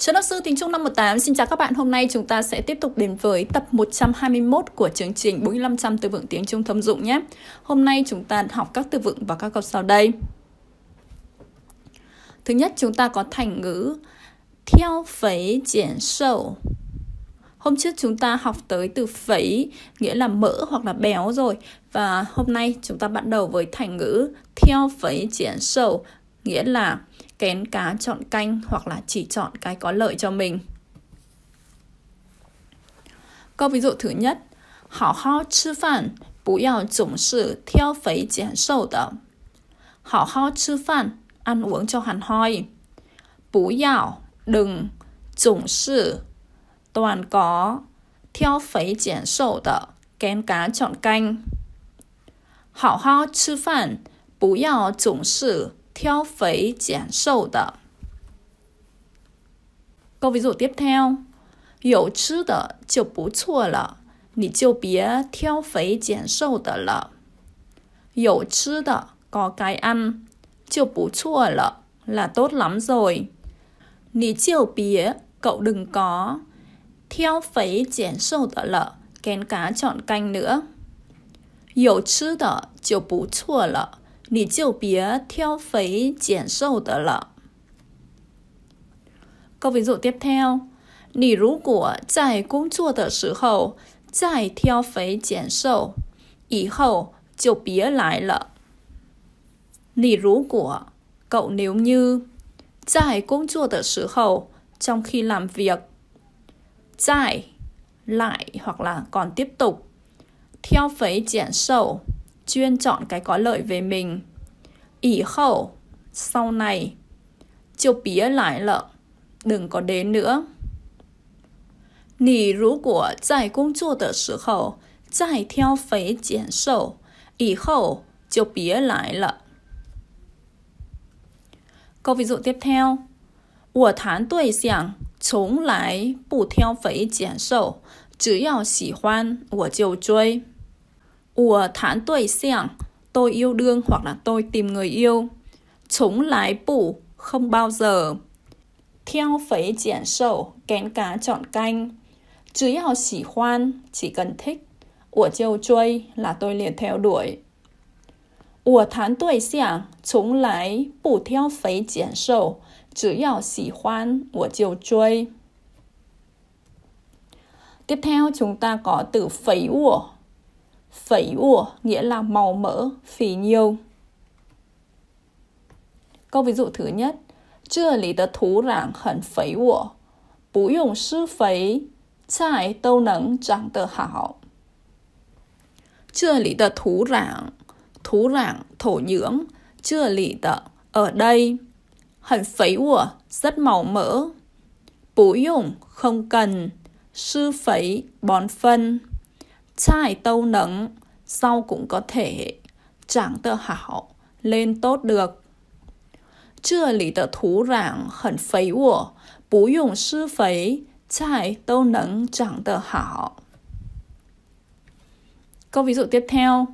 Chào Đốc Sư tiếng Trung năm 18, xin chào các bạn. Hôm nay chúng ta sẽ tiếp tục đến với tập 121 của chương trình 4500 từ vựng tiếng Trung thông dụng nhé. Hôm nay chúng ta học các từ vựng và các câu sau đây. Thứ nhất chúng ta có thành ngữ theo sâu. Hôm trước chúng ta học tới từ phấy nghĩa là mỡ hoặc là béo rồi và hôm nay chúng ta bắt đầu với thành ngữ theo sâu nghĩa là kén cá chọn canh hoặc là chỉ chọn cái có lợi cho mình. Câu ví dụ thứ nhất, hảo hao chứ phản, bú yào tổng sự theo phấy giảm sâu tờ. Hảo hao chứ phản, ăn uống cho hẳn hoi. Bú yào, đừng, tổng sự, toàn có, theo phấy giảm sâu tờ, kén cá chọn canh. Hảo hao chứ phản, bú yào tổng sự, 挑肥减瘦的。câu ví dụ tiếp theo, 有吃的就不错了，你就别挑肥减瘦的了。有吃的 có cái ăn, 就不错了 là tốt lắm rồi. 你就别 cậu đừng có theo phấy chén sâu tờ lợ, kén cá chọn canh nữa. Dầu chứ tờ, chiều bú chua lợ. 你就别挑肥拣瘦的了。Câu ví dụ tiếp theo, 你如果在工作的时候再挑肥拣瘦，以后就别来了。你如果 nếu như tại công chua tờ sự hậu trong khi làm việc tại lại hoặc là còn tiếp tục theo phấy giảm sâu chuyên chọn cái có lợi về mình. ỉ khẩu, sau này, chiều bía lại lợ, đừng có đến nữa. Nì rú của giải công chua tờ sử khẩu, giải theo phế triển sổ, ỉ khẩu, chiêu bía lại lợ. Câu ví dụ tiếp theo. 我谈对象从来不挑肥拣瘦，只要喜欢我就追。ủa thản tuổi xiang, tôi yêu đương hoặc là tôi tìm người yêu. Chúng lái bủ, không bao giờ. Theo phế triển sầu, kén cá chọn canh. Chỉ hào xỉ hoan, chỉ cần thích. Của chiêu chơi là tôi liền theo đuổi. Của tháng tuổi xiang, chúng lái bủ theo phế triển sầu, chỉ hào xỉ hoan, của chiêu chơi. Tiếp theo chúng ta có từ phấy của phẩy ủa nghĩa là màu mỡ, phỉ nhiều. Câu ví dụ thứ nhất, chưa tờ thú rạng sư 这里的土壤很肥沃，不用施肥，菜都能长得好。这里的土壤，土壤 thổ như，这里的 ở đây, hẳn phấy ủa rất màu mỡ. Bú dùng không cần, sư phấy bón phân. Chai tâu nấng, sau cũng có thể, chẳng tự hảo, lên tốt được. Chưa lý tờ thú rạng hẳn phấy của, bú dùng sư phấy, chai tâu nấng chẳng tờ hảo. Câu ví dụ tiếp theo,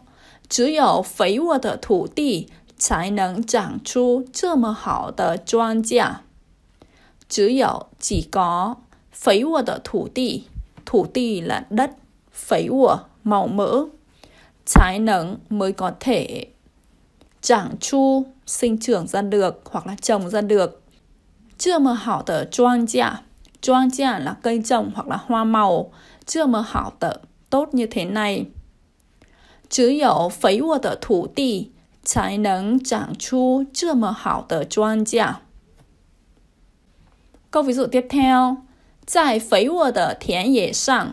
chỉ có phấy của tờ thủ tỷ, 才能长出这么好的庄稼。只有几个肥沃的土地，土地 là đất phẩy ủa màu mỡ trái nắng mới có thể chẳng chu sinh trưởng ra được hoặc là trồng ra được chưa mà hảo tờ choang giả choang giả là cây trồng hoặc là hoa màu chưa mà hảo tờ tốt như thế này chứ dẫu phấy của tờ thủ tỷ trái nắng chẳng chu chưa mà hảo tờ choang giả Câu ví dụ tiếp theo Tại phấy của tờ thiện dễ sẵn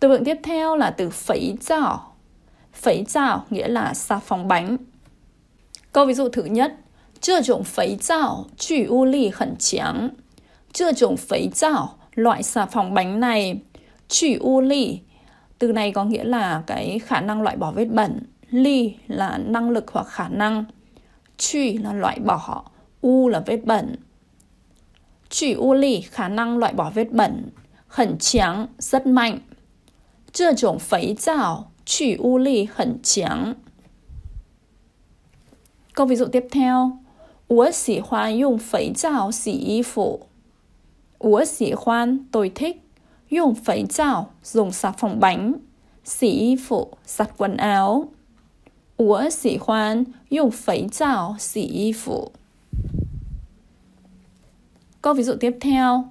Từ vựng tiếp theo là từ phẩy chảo. Phẩy chảo nghĩa là xà phòng bánh. Câu ví dụ thứ nhất. Chưa chủng phẩy chảo, trùy u lì khẩn tráng. Chưa chủng phẩy chảo, loại xà phòng bánh này. Trùy u lì. Từ này có nghĩa là cái khả năng loại bỏ vết bẩn. Lì là năng lực hoặc khả năng. Trùy là loại bỏ. U là vết bẩn. Trùy u lì khả năng loại bỏ vết bẩn. Khẩn tráng, rất mạnh. 这种肥皂去污力很强。Câu ví dụ tiếp theo. tôi thích dùng phẩy chảo dùng sạc phòng bánh xỉ y phụ giặt quần áo Ủa xỉ khoan dùng phẩy chảo xỉ phụ Câu ví dụ tiếp theo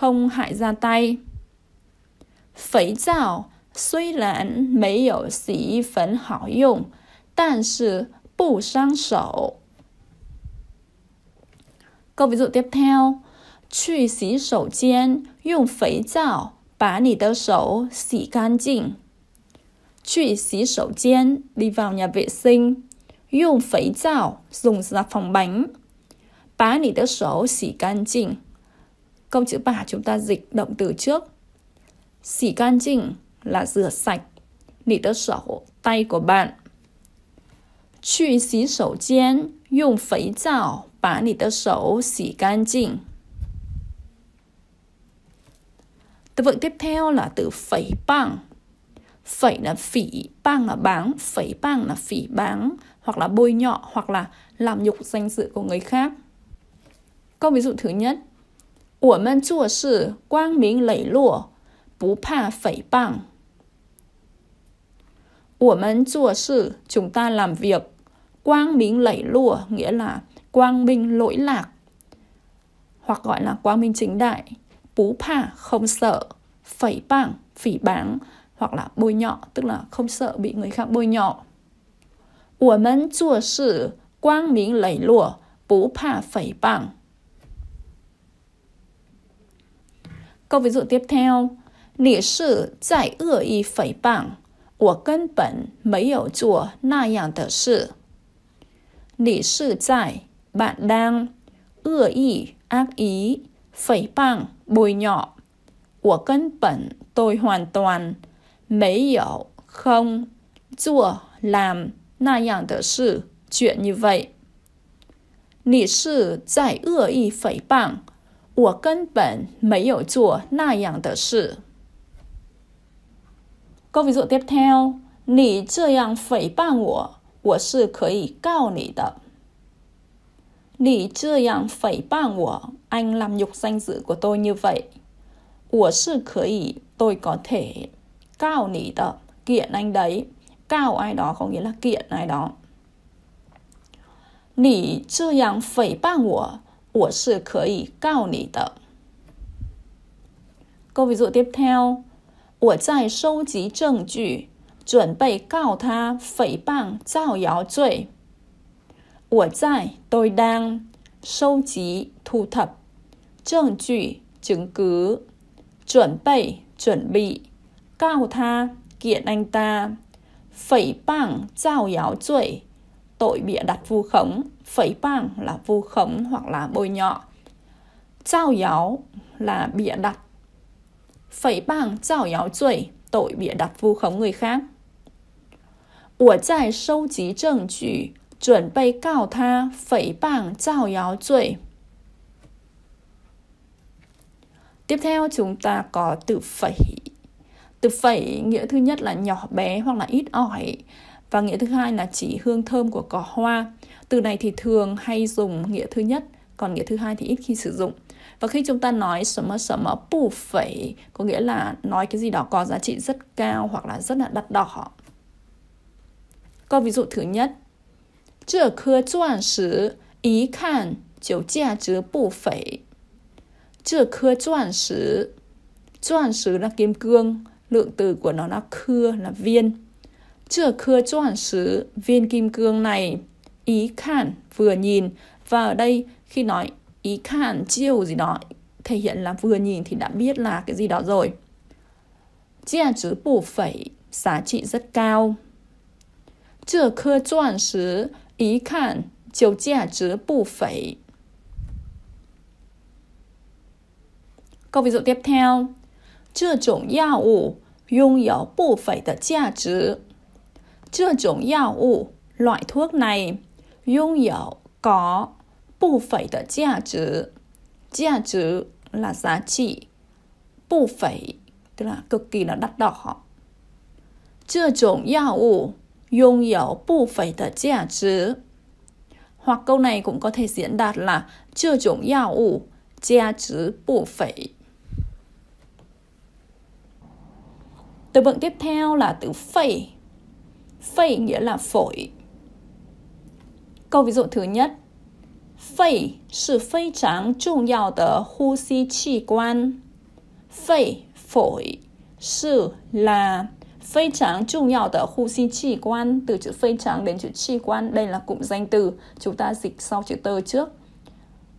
không hại ra tay. Phẩy dạo, suy lãn mấy dầu sĩ phấn hảo dụng, tàn sự bù sang sổ. Câu ví dụ tiếp theo. Chuy xí sổ chén, dùng phẩy dạo, bá nỉ tơ sổ, xỉ can chỉnh. Chuy xí sổ chén, đi vào nhà vệ sinh. Dùng phẩy dạo, dùng giặt phòng bánh. Bá nỉ tơ sổ, xỉ can chỉnh. Câu chữ bả chúng ta dịch động từ trước. Xỉ can chỉnh là rửa sạch. Nị tớ sổ, tay của bạn. Chù xí sổ chén, dùng phẩy chảo, bả nị tớ sổ xỉ can chỉnh. Từ vựng tiếp theo là từ phẩy bằng. Phẩy là phỉ, bang là báng, phẩy bang là phỉ báng, hoặc là bôi nhọ, hoặc là làm nhục danh dự của người khác. Câu ví dụ thứ nhất. 我们做事光明磊落，不怕诽谤。我们做事 chúng ta làm việc quang minh lẫy lụa nghĩa là quang minh lỗi lạc hoặc gọi là quang minh chính đại bú phả không sợ phẩy bảng phỉ báng hoặc là bôi nhọ tức là không sợ bị người khác bôi nhọ Tôi 我们做事光明磊落，不怕诽谤。Câu ví dụ tiếp theo. 你是在恶意诽谤。我根本没有做那样的事。你是在 bạn đang 恶意 ác ý phẩy bằng bồi nhỏ của cân bẩn tôi hoàn toàn mấy hiểu không chua làm na yang de sự chuyện như vậy. Nì sư giải ưa y phẩy bằng 我根本没有做那样的事。Câu ví dụ tiếp theo, 你这样诽谤我，我是可以告你的。你这样诽谤我，anh làm nhục danh dự của tôi như vậy，我是可以，tôi có thể cao nỉ tờ kiện anh đấy cao ai đó có nghĩa là kiện ai đó nỉ chưa yang phẩy ba của 我是可以告你的。Câu ví dụ tiếp theo, 我在收集证据，准备告他诽谤造谣罪。我在 tôi đang 收集 thu thập 证据 chứng cứ 准备 chuẩn bị kiện anh ta 诽谤造谣罪 tội bịa đặt vu khống phẩy bảng là vu khống hoặc là bôi nhọ. Giao giáo là bịa đặt. Phẩy bảng giao giáo tuổi, tội bịa đặt vu khống người khác. Tôi Tiếp theo chúng ta có từ phẩy. Từ phẩy nghĩa thứ nhất là nhỏ bé hoặc là ít ỏi và nghĩa thứ hai là chỉ hương thơm của cỏ hoa. Từ này thì thường hay dùng nghĩa thứ nhất, còn nghĩa thứ hai thì ít khi sử dụng. Và khi chúng ta nói sở mơ sở mơ bù phẩy có nghĩa là nói cái gì đó có giá trị rất cao hoặc là rất là đắt đỏ. Câu ví dụ thứ nhất. Chữa khơ chuan sử ý khan chiều giá chứa bù phẩy. Chữa khơ chuan sử. Chuan sử là kim cương, lượng từ của nó là khưa là viên. Chữa khưa doãn sứ, viên kim cương này, ý khản vừa nhìn và ở đây khi nói ý khản chiêu gì đó thể hiện là vừa nhìn thì đã biết là cái gì đó rồi. Giá trị bù phẩy, giá trị rất cao. Chữa khưa doãn sứ, ý khản, chiều giá trị bù phẩy. Câu ví dụ tiếp theo. 这种药物拥有不菲的价值。这种药物 loại thuốc này 拥有 có 不菲的价值，价值 là giá trị，不菲 tức là cực kỳ là đắt đỏ. 这种药物拥有不菲的价值。Hoặc câu này cũng có thể diễn đạt là 这种药物价值不菲。Từ vựng tiếp theo là từ phẩy Phẩy nghĩa là phổi. Câu ví dụ thứ nhất. Phẩy là phi tráng trọng yếu tờ hô xí chi quan. Phẩy, phổi, sự là phi tráng trọng yếu tờ hô xí chi quan. Từ chữ phi tráng đến chữ chi quan, đây là cụm danh từ. Chúng ta dịch sau chữ “tơ” trước.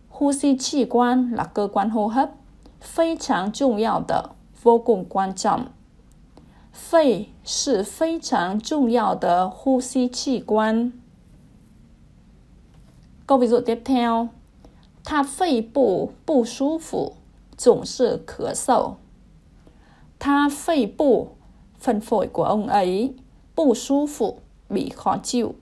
Hô xí chi quan là cơ quan hô hấp. Phi tráng trọng yếu tờ, vô cùng quan trọng. 肺是非常重要的呼吸器官。Câu ví dụ tiếp theo. ta 他肺部不舒服，总是咳嗽。他肺部 phần phổi của ông ấy, 不舒服 bị khó chịu,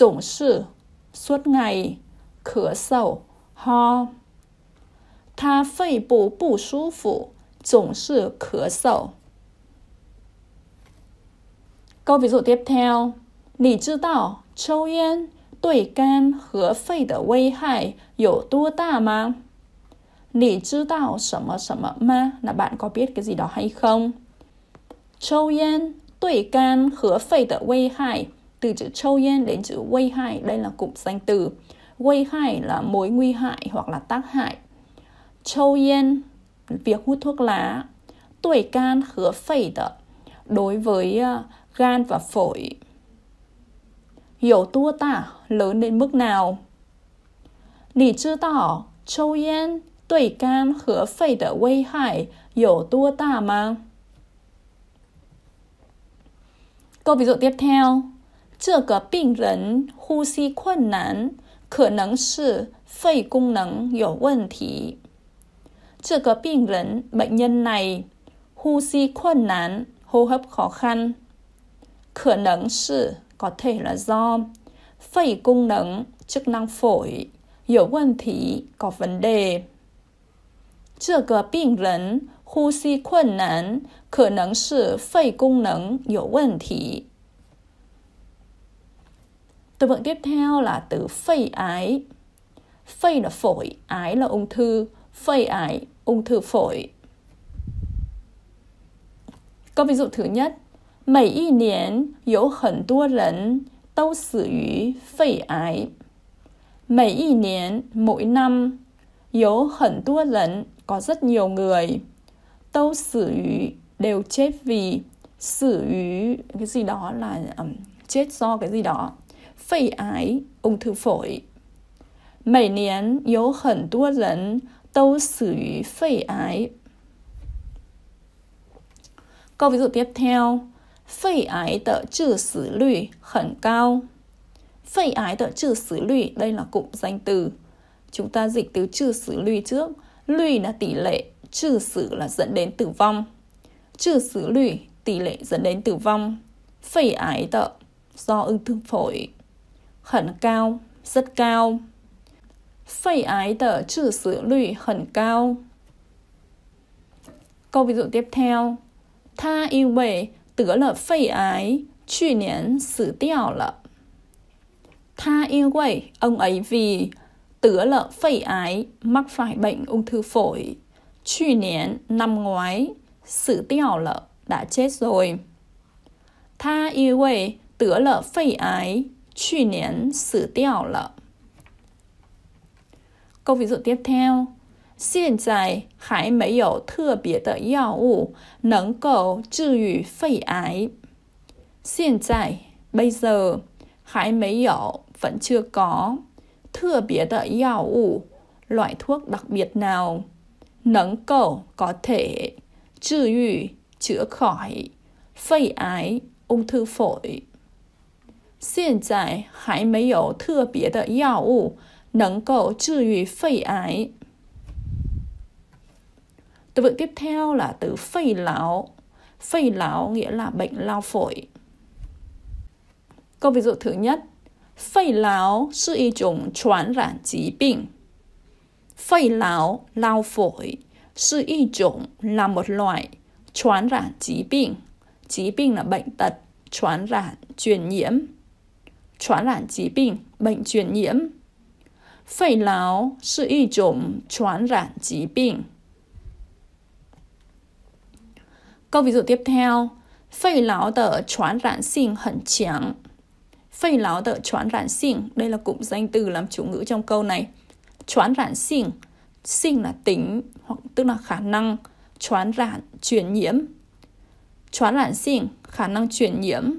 tổng sự suốt ngày, khửa sầu, ho. Ta phây bù bù sú phụ, tổng sự khửa sầu. Câu ví dụ tiếp theo. 你知道抽烟对肝和肺的危害有多大吗？你知道什么什么 ma là bạn có biết cái gì đó hay không? Châu yên, tuổi can, hứa phẩy tờ quay hại. Từ chữ châu yên đến chữ quay hại, đây là cụm danh từ. Quay hại là mối nguy hại hoặc là tác hại. Châu yên, việc hút thuốc lá. Tuổi can, hứa phẩy tờ. Đối với ờ, gan và phổi. hiểu tua tả lớn đến mức nào? Nì chư tỏ, châu yên, tuổi can hứa phẩy đỡ quây hải, dầu tua tả mà. Câu ví dụ tiếp theo. Chữa có bệnh nhân hô si khuẩn nán, khả năng sự phẩy cung năng dầu vấn thí. Chữa có bệnh rấn, bệnh nhân này, hô si khuẩn nán, hô hấp khó khăn. 可能是 có thể là do phẩy cung nấng chức năng phổi hiểu vấn thí có vấn đề. Chưa có bệnh nhân hô si khuẩn nán, khả năng sự phẩy cung nấng hiểu vấn thí. Từ vựng tiếp theo là từ phẩy ái. Phẩy là phổi, ái là ung thư, phẩy ái, ung thư phổi. có ví dụ thứ nhất, 每一年有很多人都死于肺癌。每一年 mỗi năm có rất nhiều người tâu xử ý đều chết vì xử ý cái gì đó là um, chết do cái gì đó phổi, ái ung thư phổi Mỗi năm có rất nhiều người đều xử vì phổi. ái Câu ví dụ tiếp theo 肺癌的致死率 khẩn cao. 肺 ái tợ trừ xử lụy, đây là cụm danh từ. Chúng ta dịch từ trừ xử lụy trước. Lụy là tỷ lệ, trừ xử là dẫn đến tử vong. Trừ xử lụy, tỷ lệ dẫn đến tử vong. Phẩy ái tợ, do ung thư phổi. Khẩn cao, rất cao. Phẩy ái tợ trừ xử lụy khẩn cao. Câu ví dụ tiếp theo. Tha yêu bể 得了肺癌，去年死掉了。他因为 ông ấy vì tứa lợn phẩy ái mắc phải bệnh ung thư phổi. Truy nén năm ngoái, sự tiểu lợ đã chết rồi. Tha yêu quê tứa lợ phẩy ái, truy nén sự tiểu lợ. Câu ví dụ tiếp theo. 现在还没有特别的药物能够治愈肺癌。现在 bây giờ, 还没有 vẫn chưa có, 特别的药物 loại thuốc đặc biệt nào n ồ c ó thể c h chữa khỏi p h ung thư phổi. 现在还没有特别的药物能够治愈肺癌。từ vựng tiếp theo là từ phây lão phây lão nghĩa là bệnh lao phổi câu ví dụ thứ nhất phây lão là một chủng truyền 染疾 bệnh phây lão lao phổi là một chủng là một loại truyền 染疾 bệnh Chí bệnh là bệnh tật, truyền 染, truyền nhiễm. Truyền 染 chí bệnh, bệnh truyền nhiễm. Phẩy láo là một chủng truyền 染 chí bệnh. Câu ví dụ tiếp theo. Phây lão tờ choán rạn sinh hẳn chẳng. Phây lão tờ choán rạn sinh. Đây là cụm danh từ làm chủ ngữ trong câu này. Choán rạn sinh. Sinh là tính, hoặc tức là khả năng. Choán rạn, truyền nhiễm. Choán rạn sinh, khả năng truyền nhiễm.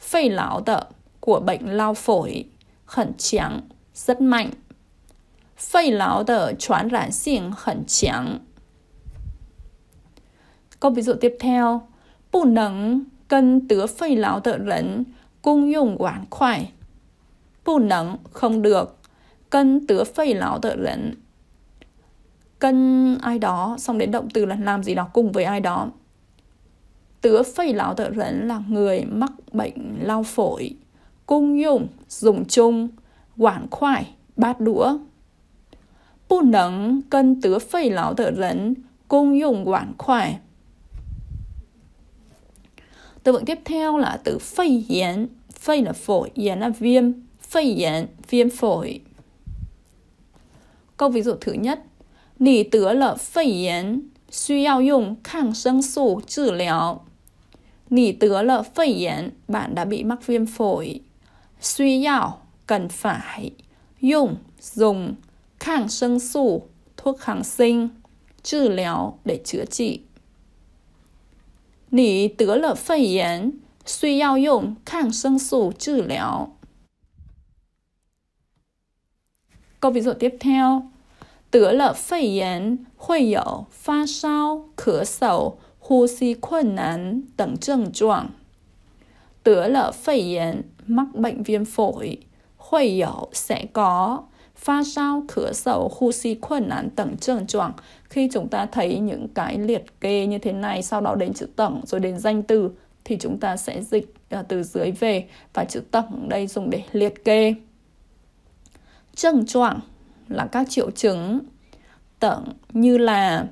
Phây lão tờ của bệnh lao phổi. Hẳn chẳng, rất mạnh. Phây lão tờ choán rạn sinh hẳn chẳng Câu ví dụ tiếp theo, 不能跟得肺痨的人共用碗筷。不能 không được, cân tứa phẩy lão tự lẫn cân ai đó xong đến động từ là làm gì đó cùng với ai đó tứa phẩy lão tự lẫn là người mắc bệnh lao phổi cung dùng dùng chung quản khoải bát đũa bu nấng cân tứa phẩy lão tự lẫn cung dùng quản khoải từ vựng tiếp theo là từ phây yến. Phây là phổi, yến là viêm. Phây yến, viêm phổi. Câu ví dụ thứ nhất. Nì tứa là phây yến, suy yao dùng kháng sinh 素 trị liệu. Nì tứa là phây yến, bạn đã bị mắc viêm phổi. Suy yao, cần phải. Dùng, dùng. Kháng sinh 素, thuốc kháng sinh. Trị liệu để chữa trị. 你得了肺炎，需要用抗生素治疗。Câu ví dụ tiếp theo. Tứa lợ phẩy yến, hội yếu, pha sao, khở sầu, hô si khuẩn nán, tầng trần trọng. Tứa lợ phẩy yến, mắc bệnh viêm phổi, hội yếu sẽ có, pha sao, khở sầu, hô si khuẩn nán, tầng trần trọng khi chúng ta thấy những cái liệt kê như thế này sau đó đến chữ tổng rồi đến danh từ thì chúng ta sẽ dịch à, từ dưới về và chữ tổng đây dùng để liệt kê trần choạng là các triệu chứng tận như là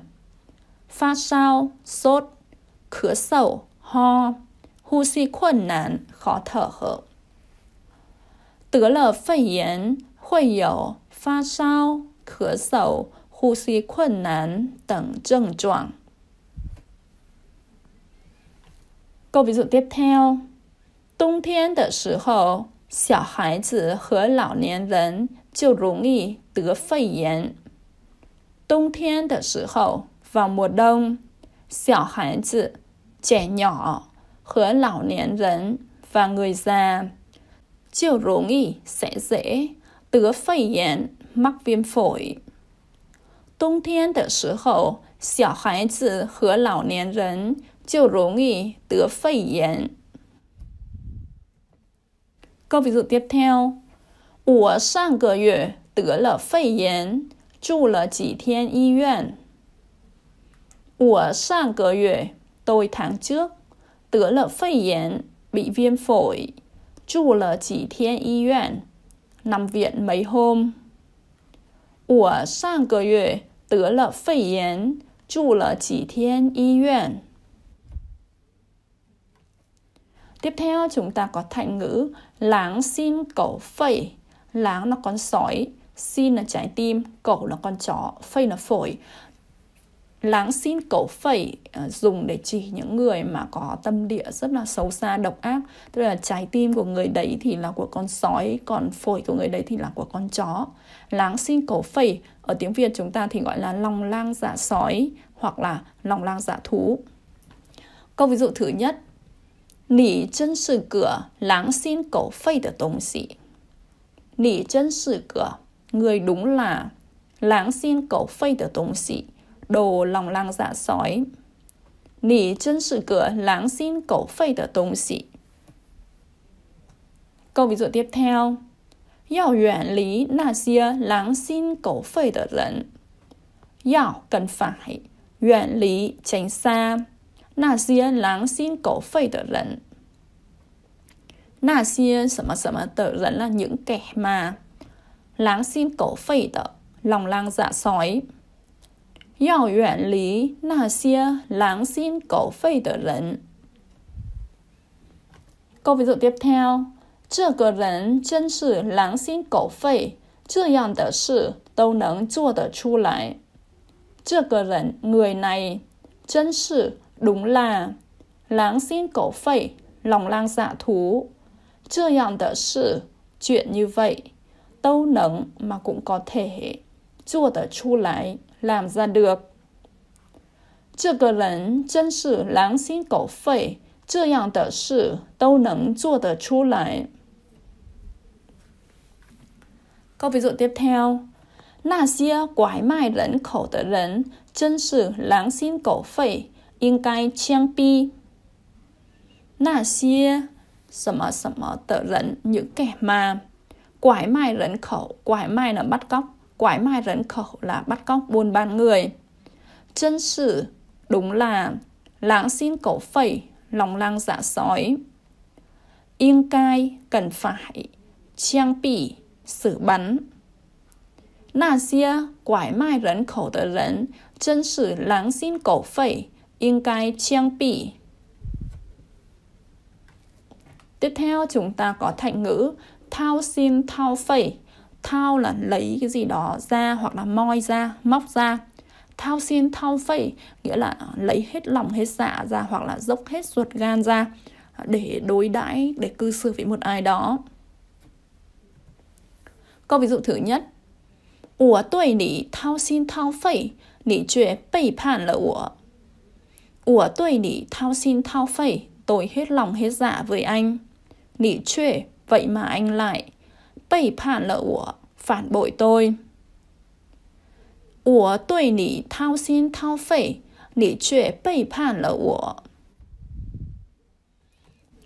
phát sao, sốt, khứa sầu, ho, hô si khuẩn nạn, khó thở hở. Tớ lờ phẩy yến, khuẩy yếu, phát sao, khứa sầu, 呼吸困难等症状。câu ví dụ tiếp theo. 冬天的时候，小孩子和老年人就容易得肺炎。冬天的时候 mùa đông, 小孩子 trẻ nhỏ 和老年人 và người già sẽ dễ 得肺炎 mắc viêm phổi. 冬天的时候，小孩子和老年人就容易得肺炎。Câu ví dụ tiếp theo，我上个月得了肺炎，住了几天医院。我上个月，tôi tháng bị viêm phổi, trụ là chỉ thiên y viện, nằm viện mấy hôm. Ủa sang cơ yue 得了肺炎，住了几天医院。Tiếp theo chúng ta có thành ngữ láng xin cẩu phẩy. Láng là con sói, xin là trái tim, cẩu là con chó, phây là phổi. Láng xin cẩu phẩy à, dùng để chỉ những người mà có tâm địa rất là xấu xa, độc ác. Tức là trái tim của người đấy thì là của con sói, còn phổi của người đấy thì là của con chó. Láng xin cẩu phẩy ở tiếng Việt chúng ta thì gọi là lòng lang dạ sói hoặc là lòng lang dạ thú. Câu ví dụ thứ nhất. Nỉ chân sự cửa láng xin cổ phây tờ tông sĩ. Nỉ chân sự cửa, người đúng là láng xin cổ phây tờ tông sĩ, đồ lòng lang dạ sói. Nỉ chân sự cửa láng xin cổ phây tờ tông sĩ. Câu ví dụ tiếp theo. 要远离那些狼心狗肺的人。要 cần phải 远离 tránh xa 那些狼心狗肺的人。那些什么什么的人 là những kẻ mà láng xin cổ phẩy tờ, lòng lang dạ sói. Yào yuan lý na xia láng xin cổ phẩy tờ rẫn. Câu ví dụ tiếp theo. 这个人真是狼心狗肺，这样的事都能做得出来。这个人 người này đúng là láng xin cổ phẩy, lòng lang dạ thú. Chưa yàng đỡ sự, chuyện như vậy, tâu nấng mà cũng có thể, chua đỡ chu lại, làm ra được. Chưa cơ lần chân sự láng xin cổ phẩy, chưa yàng đỡ sự, tâu nấng chua đỡ chu lại. Câu ví dụ tiếp theo. 那些拐卖人口的人真是狼心狗肺，应该枪毙。那些什么什么的人 những kẻ mà quải mai rấn khẩu quải mai là bắt cóc quải mai rấn khẩu là bắt cóc buôn bán người chân sự đúng là lãng xin cổ phẩy lòng lang dạ sói yên cai cần phải trang bị sử bắn, bị Tiếp theo chúng ta có thành ngữ thao xin thao phẩy. Thao là lấy cái gì đó ra hoặc là moi ra, móc ra. Thao xin thao phẩy nghĩa là lấy hết lòng hết dạ ra hoặc là dốc hết ruột gan ra để đối đãi để cư xử với một ai đó. Câu ví dụ thứ nhất. thao thao thao thao xin xin phản tôi hết lòng hết dạ với anh. 你却 vậy mà anh lại. 背叛了我 phản phản bội tôi. thao thao xin phản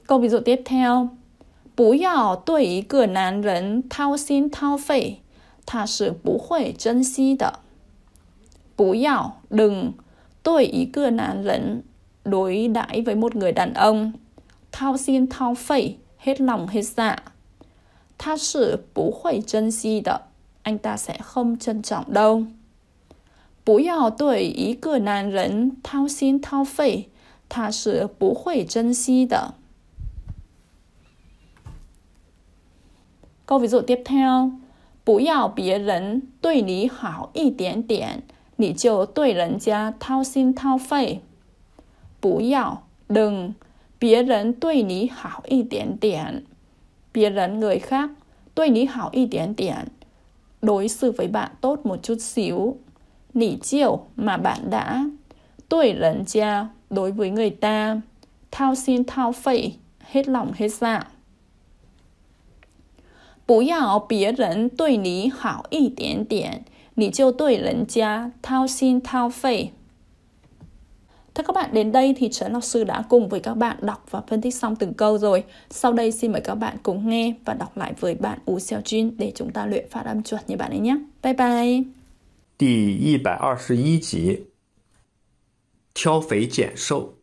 Câu ví dụ tiếp theo. 不要对一个男人掏心掏肺，他是不会珍惜的。不要 đừng tôi ý cưa nàn lẫn đối đãi với một người đàn ông thao xin thao phẩy hết lòng hết dạ tha sự bú khuẩy chân si đó anh ta sẽ không trân trọng đâu bú yào tuổi ý cưa nàn lẫn thao xin thao phẩy tha sự bú khuẩy chân si đó Câu ví dụ tiếp theo. 不要别人对你好一点点，你就对人家掏心掏肺。不要 đừng 别人对你好一点点，别人 người khác 对你好一点点 đối xử với bạn tốt một chút xíu. Nỉ chiều mà bạn đã tuổi lần cha đối với người ta thao xin thao phẩy hết lòng hết dạ 不要别人对你好一点点，你就对人家掏心掏肺。Thưa các bạn, đến đây thì Trấn Lọc Sư đã cùng với các bạn đọc và phân tích xong từng câu rồi. Sau đây xin mời các bạn cùng nghe và đọc lại với bạn Ú Xiao Jun để chúng ta luyện phát âm chuột như bạn ấy nhé. Bye bye! 第一百二十一集，挑肥拣瘦，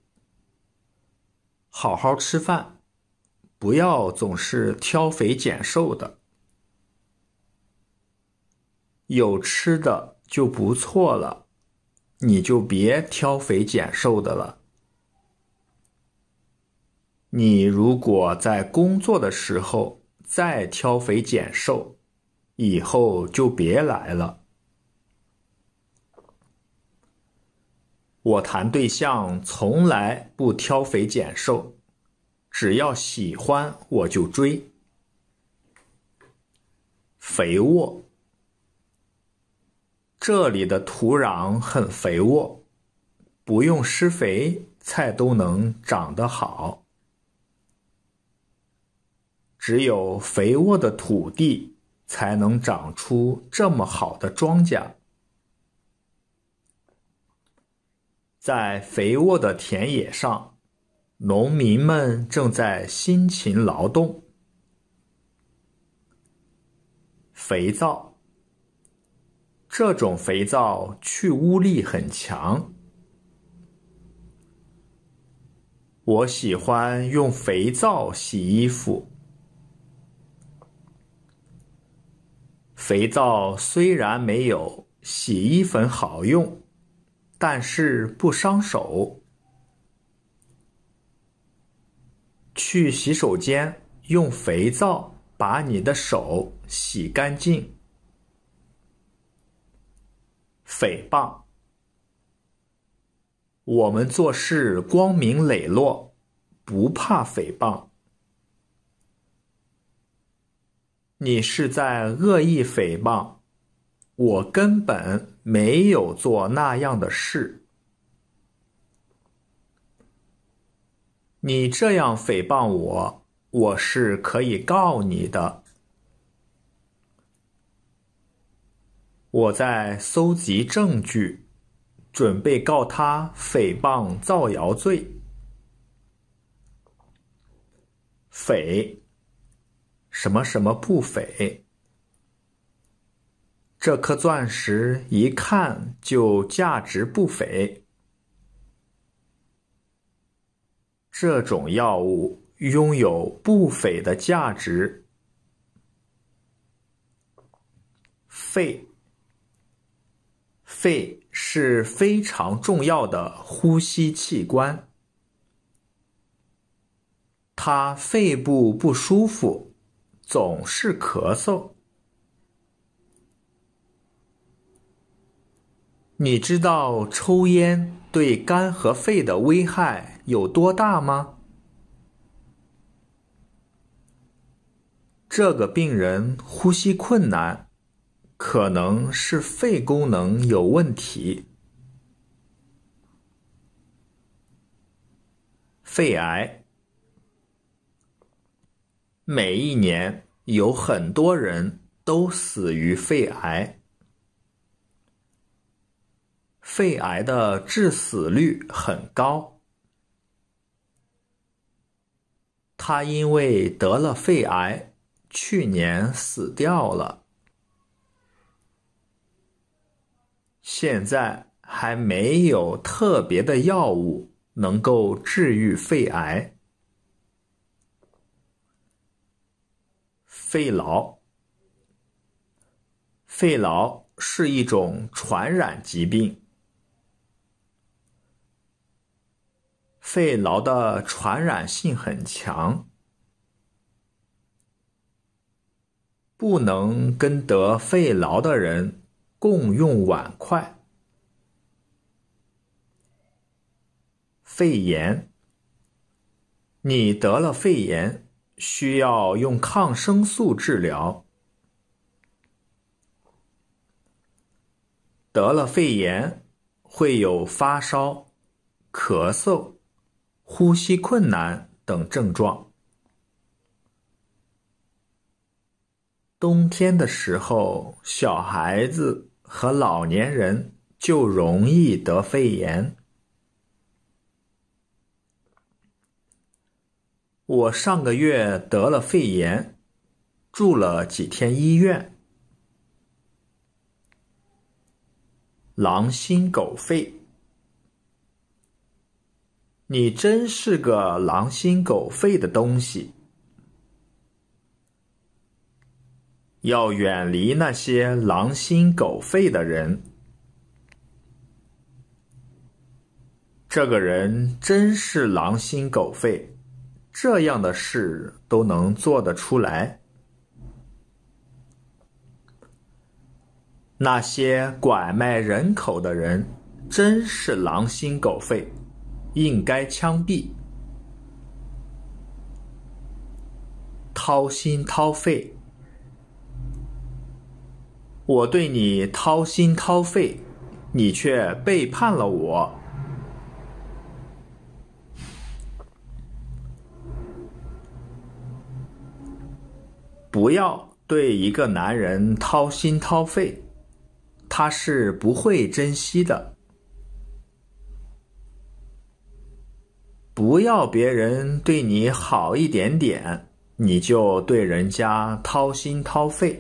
好好吃饭。不要总是挑肥拣瘦的，有吃的就不错了，你就别挑肥拣瘦的了。你如果在工作的时候再挑肥拣瘦，以后就别来了。我谈对象从来不挑肥拣瘦。只要喜欢，我就追。肥沃，这里的土壤很肥沃，不用施肥，菜都能长得好。只有肥沃的土地才能长出这么好的庄稼。在肥沃的田野上。农民们正在辛勤劳动。肥皂，这种肥皂去污力很强。我喜欢用肥皂洗衣服。肥皂虽然没有洗衣粉好用，但是不伤手。去洗手间，用肥皂把你的手洗干净。诽谤，我们做事光明磊落，不怕诽谤。你是在恶意诽谤，我根本没有做那样的事。你这样诽谤我，我是可以告你的。我在搜集证据，准备告他诽谤造谣罪。匪，什么什么不匪？这颗钻石一看就价值不菲。这种药物拥有不菲的价值。肺，肺是非常重要的呼吸器官。他肺部不舒服，总是咳嗽。你知道抽烟对肝和肺的危害？有多大吗？这个病人呼吸困难，可能是肺功能有问题。肺癌，每一年有很多人都死于肺癌。肺癌的致死率很高。他因为得了肺癌，去年死掉了。现在还没有特别的药物能够治愈肺癌。肺痨，肺痨是一种传染疾病。肺痨的传染性很强，不能跟得肺痨的人共用碗筷。肺炎，你得了肺炎，需要用抗生素治疗。得了肺炎会有发烧、咳嗽。呼吸困难等症状。冬天的时候，小孩子和老年人就容易得肺炎。我上个月得了肺炎，住了几天医院。狼心狗肺。你真是个狼心狗肺的东西！要远离那些狼心狗肺的人。这个人真是狼心狗肺，这样的事都能做得出来。那些拐卖人口的人真是狼心狗肺。应该枪毙！掏心掏肺，我对你掏心掏肺，你却背叛了我。不要对一个男人掏心掏肺，他是不会珍惜的。不要别人对你好一点点，你就对人家掏心掏肺。